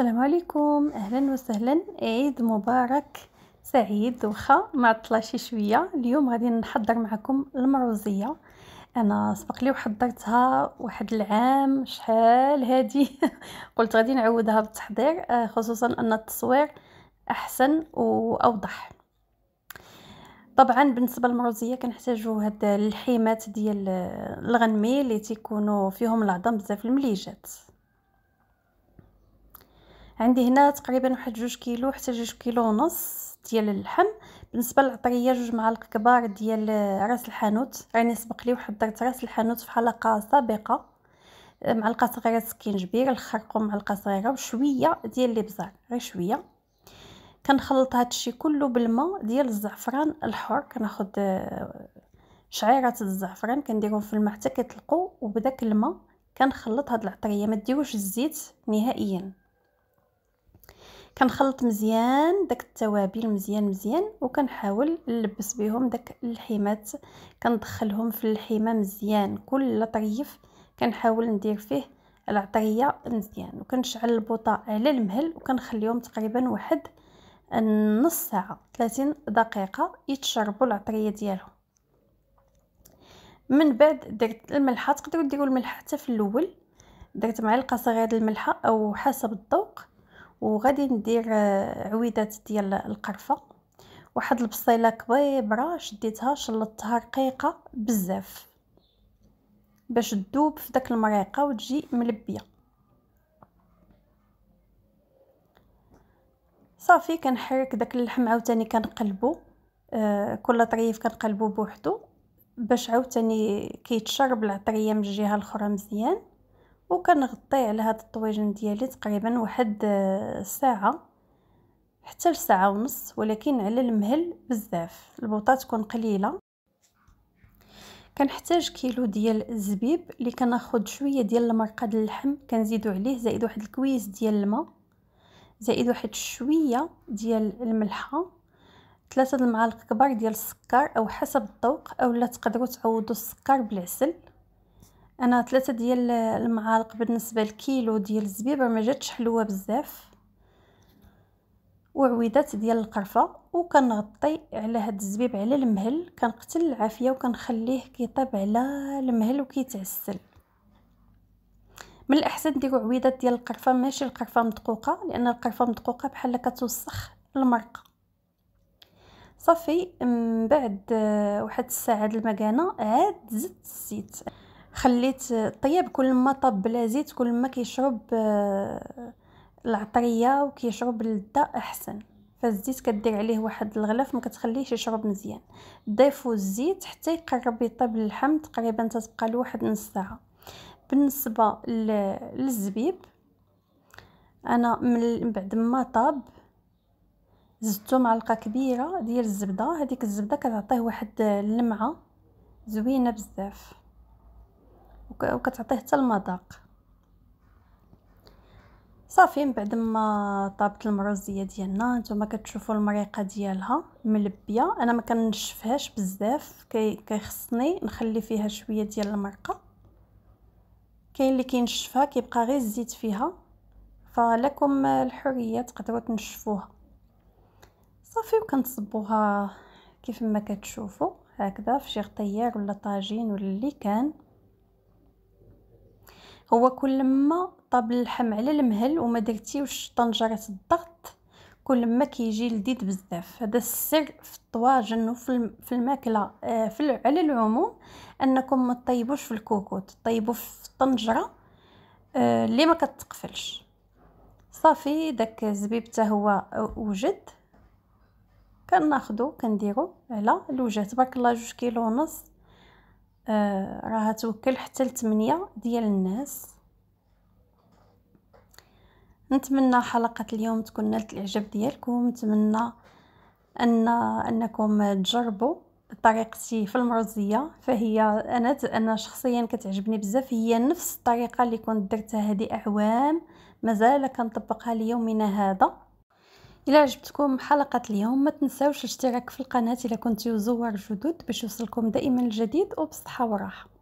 السلام عليكم اهلا وسهلا عيد مبارك سعيد وخا ما طلاشي شويه اليوم غادي نحضر معكم المروزيه انا سبق لي وحضرتها واحد العام شحال هادي قلت غادي نعودها بالتحضير آه، خصوصا ان التصوير احسن واوضح طبعا بالنسبه للمروزيه كنحتاجو هاد اللحيمات ديال الغنمي اللي تيكونوا فيهم العظم بزاف المليجات عندي هنا تقريبا واحد جوج كيلو حتى جوج كيلو ونص ديال اللحم بالنسبه للعطريه جوج معالق كبار ديال راس الحانوت راني سبق لي وحضرت راس الحانوت في حلقه سابقه آه، معلقه صغيره سكينجبير الخرق ومعلقه صغيره وشويه ديال الابزار غير شويه كنخلط هادشي كله بالماء ديال الزعفران الحر كناخد آه، شعيرات الزعفران كنديرهم في الماء حتى كيطلقوا وبداك الماء كنخلط هاد العطريه ما ديروش الزيت نهائيا كنخلط مزيان داك التوابل مزيان مزيان وكنحاول نلبس بهم داك اللحيمات كندخلهم في اللحيمه مزيان كل طريف كنحاول ندير فيه العطريه مزيان وكنشعل البوطه على المهل وكنخليهم تقريبا واحد نص ساعه 30 دقيقه يتشربوا العطريه ديالهم من بعد درت الملحه تقدروا ديروا الملح حتى في الاول درت معلقه صغيره الملحه او حسب الذوق وغادي ندير آه، عويدات ديال القرفه واحد البصيله كبيره شديتها شلطتها رقيقه بزاف باش تذوب في داك المريقه وتجي ملبيه صافي كنحرك داك اللحم عاوتاني كنقلبو آه كل طريف كنقلبو بوحدو باش عاوتاني كيتشرب العطريه من الجهه الاخرى مزيان وكنغطي على هاد الطويجن ديالي تقريبا واحد آه، ساعه حتى لساعه ونص ولكن على المهل بزاف البوطه تكون قليله كنحتاج كيلو ديال الزبيب اللي كناخد شويه ديال المرقه ديال اللحم كنزيدو عليه زائد واحد الكويس ديال الماء زائد واحد شويه ديال الملحه ثلاثة المعالق كبار ديال السكر او حسب الذوق اولا تقدروا تعوضوا السكر بالعسل انا ثلاثة ديال المعالق بالنسبة لكيلو ديال الزبيبة ما جاتش حلوة بزاف وعويدات ديال القرفة وكنغطي على هاد الزبيب على المهل كنقتل العافية وكنخليه كيطيب على المهل وكيتعسل من الاحسن ديروا عويدات ديال القرفه ماشي القرفه مدقوقه لان القرفه مدقوقه بحال كتوسخ المرقه صافي من بعد آه، واحد الساعه د المكانه عاد زدت الزيت خليت الطياب كل ما طاب بلا زيت كل ما كيشرب آه، العطريه وكيشرب اللذه احسن فالزيت كدير عليه واحد الغلاف ما كتخليهش يشرب مزيان ضيفوا الزيت حتى يقرب يطيب اللحم تقريبا تتبقى له واحد نص ساعه بالنسبه للزبيب انا من بعد ما طاب زدتو معلقه كبيره ديال الزبده هذيك الزبده كتعطيه واحد اللمعه زوينه بزاف وكتعطيه حتى المذاق صافي من بعد ما طابت المروزيه ديالنا نتوما كتشوفوا المريقه ديالها ملبيه انا ما كنشفهاش بزاف كيخصني نخلي فيها شويه ديال المرقه كاين اللي كينشفها كيبقى غير الزيت فيها فلكم الحريه تقدروا تنشفوها صافي وكنصبوها كيف ما كتشوفوا هكذا في شي غطير ولا طاجين ولا اللي كان هو كل ما طاب اللحم على المهل وما درتيوش طنجره الضغط كل ما كيجي لذيذ بزاف هذا السر في الطواجن وفي في الماكله آه، في على العموم انكم ما تطيبوش في الكوكوت طيبوا في الطنجره آه، اللي ما كتقفلش صافي داك الزبيب حتى هو وجد كناخدو كنديرو على الوجه تبارك الله جوج كيلو ونص آه راه توكل حتى لثمانية ديال الناس نتمنى حلقة اليوم تكون نالت الإعجاب ديالكم نتمنى أن أنكم تجربوا طريقتي في المرزية فهي أنا أنا شخصيا كتعجبني بزاف هي نفس الطريقة اللي كنت درتها هذه أعوام مازال كنطبقها ليومنا هذا الى عجبتكم حلقه اليوم ما تنساوش الاشتراك في القناه الى كنتو زوار جدد باش يوصلكم دائما الجديد وبصحه وراحه